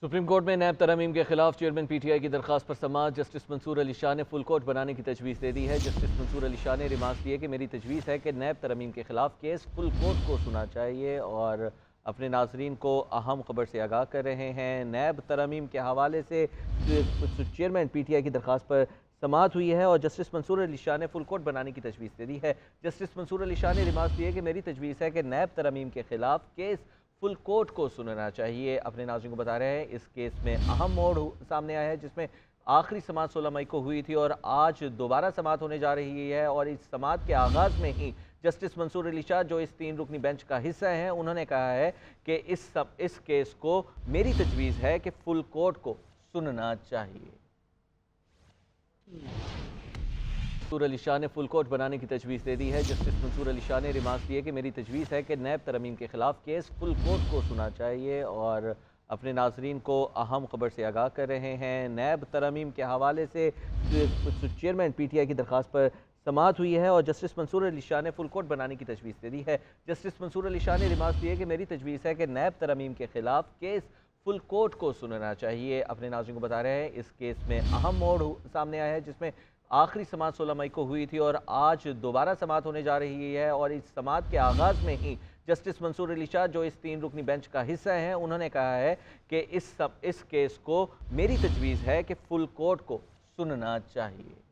supreme court में नैब तरमीम के खिलाफ चेयरमैन पीटीआई की दरखास्त पर समाज जस्टिस मंसूर अली शाह ने फुल कोर्ट बनाने की तजवीज़ दे दी है जस्टिस मंसूर अली शाह ने रिमार्क दिए कि मेरी तजवीज़ है कि नैब तरमीम के खिलाफ केस फुल कोर्ट को सुना चाहिए और अपने नाजरीन को अहम खबर से आगाह कर रहे हैं नैब तरमीम के हवाले से चेयरमैन पी टी आई की दरख्वास पर समात हुई है और जस्टिस मंसूर अली शाह ने फुल कोर्ट बनाने की तजवीज़ दे दी है जस्टिस मंसूर अली शाह ने रिमार्क दिए कि मेरी तजवीज़ है कि नैब तरमीम के खिलाफ केस फुल कोर्ट को सुनना चाहिए अपने नाजिन को बता रहे हैं इस केस में अहम मोड़ सामने आया है जिसमें आखिरी समात सोलह मई को हुई थी और आज दोबारा समात होने जा रही है और इस समात के आगाज़ में ही जस्टिस मंसूर अली शाह जो इस तीन रुकनी बेंच का हिस्सा हैं उन्होंने कहा है कि इस सब इस केस को मेरी तजवीज़ है कि फुल कोर्ट को सुनना चाहिए मंसूर अली शाह ने फुल कोर्ट बनाने की तजवीज़ दे दी है जस्टिस मंसूर अली शाह ने रिमार्क दिए कि मेरी तजवीज़ है कि नैब तरमीम के ख़िलाफ़ केस फुल कोर्ट को सुना चाहिए और अपने नाजरीन को अहम खबर से आगाह कर रहे हैं नैब तरमीम के हवाले से चेयरमैन पी टी आई की दरख्वास्त पर समात हुई है और जस्टिस मंसूर अली शाह ने फुल कोर्ट बनाने की तजवीज़ दे दी है जस्टिस मंसूर अली शाह ने रिमार्क दिए कि मेरी तजवीज़ है कि नैब तरमीम के ख़िलाफ़ केस फुल कोर्ट को सुनना चाहिए अपने नाजरन को बता रहे हैं इस केस में अहम मोड़ सामने आया है जिसमें आखिरी समात सोलह मई को हुई थी और आज दोबारा समात होने जा रही है और इस समात के आगाज़ में ही जस्टिस मंसूर अली शाह जो इस तीन रुकनी बेंच का हिस्सा हैं उन्होंने कहा है कि इस सब इस केस को मेरी तजवीज़ है कि फुल कोर्ट को सुनना चाहिए